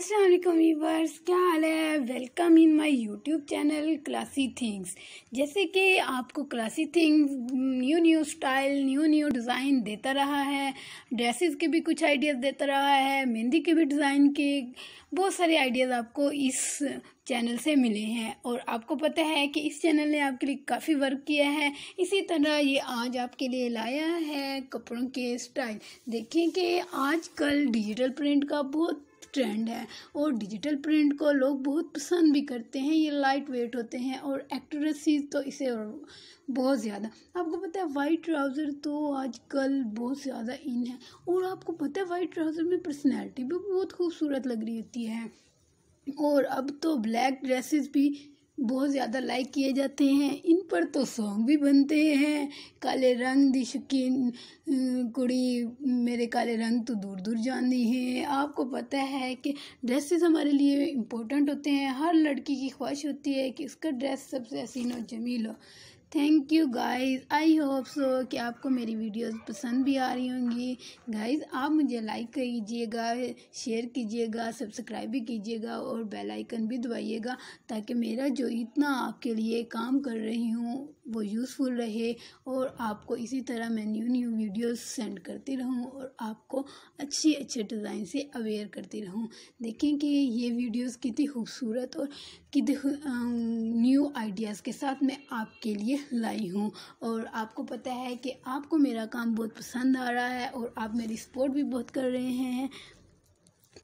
Aslam yours क्या हाल है welcome in my YouTube channel classy things जैसे कि आपको classy things new new style new new design देता रहा है ड्रेसेस के भी कुछ आइडियाज़ देता रहा है मेहंदी के भी डिज़ाइन के बहुत सारे आइडियाज़ आपको इस चैनल से मिले हैं और आपको पता है कि इस चैनल ने आपके लिए काफ़ी वर्क किया है इसी तरह ये आज आपके लिए लाया है कपड़ों के स्टाइल देखें कि आजकल डिजिटल प्रिंट का बहुत ट्रेंड है और डिजिटल प्रिंट को लोग बहुत पसंद भी करते हैं ये लाइट वेट होते हैं और एक्यूरेसी तो इसे बहुत ज़्यादा आपको पता है वाइट ट्राउज़र तो आजकल बहुत ज़्यादा इन है और आपको पता है वाइट ट्राउज़र में पर्सनैलिटी भी बहुत खूबसूरत लग रही होती है और अब तो ब्लैक ड्रेसेस भी बहुत ज़्यादा लाइक किए जाते हैं इन पर तो सॉन्ग भी बनते हैं काले रंग दी शकीन कुड़ी मेरे काले रंग तो दूर दूर जानी है आपको पता है कि ड्रेसेस हमारे लिए इम्पोर्टेंट होते हैं हर लड़की की ख्वाहिश होती है कि उसका ड्रेस सबसे हसीन और जमील हो thank you guys I hope so कि आपको मेरी वीडियोस पसंद भी आ रही होंगी गाइस आप मुझे लाइक कीजिएगा शेयर कीजिएगा सब्सक्राइब भी कीजिएगा और बेल आइकन भी दबाइएगा ताकि मेरा जो इतना आपके लिए काम कर रही हूँ वो यूज़फुल रहे और आपको इसी तरह मैं न्यू न्यू वीडियोस सेंड करती रहूँ और आपको अच्छी अच्छे डिज़ाइन से अवेयर करती रहूँ देखें कि ये वीडियोज़ कितनी खूबसूरत और कितनी न्यू आइडियाज़ के साथ मैं आपके लिए लाई हूँ और आपको पता है कि आपको मेरा काम बहुत पसंद आ रहा है और आप मेरी सपोर्ट भी बहुत कर रहे हैं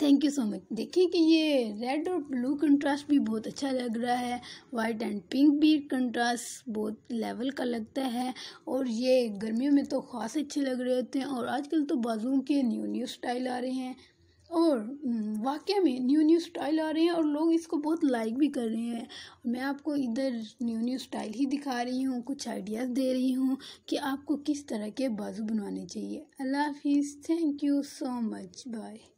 थैंक यू सो मच देखिए कि ये रेड और ब्लू कंट्रास्ट भी बहुत अच्छा लग रहा है वाइट एंड पिंक भी कंट्रास्ट बहुत लेवल का लगता है और ये गर्मियों में तो ख़ास अच्छे लग रहे होते हैं और आजकल तो बाजू के न्यू न्यू स्टाइल आ रहे हैं और हम्म, वाक्य में न्यू न्यू स्टाइल आ रहे हैं और लोग इसको बहुत लाइक भी कर रहे हैं मैं आपको इधर न्यू न्यू स्टाइल ही दिखा रही हूँ कुछ आइडियाज़ दे रही हूँ कि आपको किस तरह के बाजू बनवाने चाहिए अल्लाह हाफिज़ thank you so much bye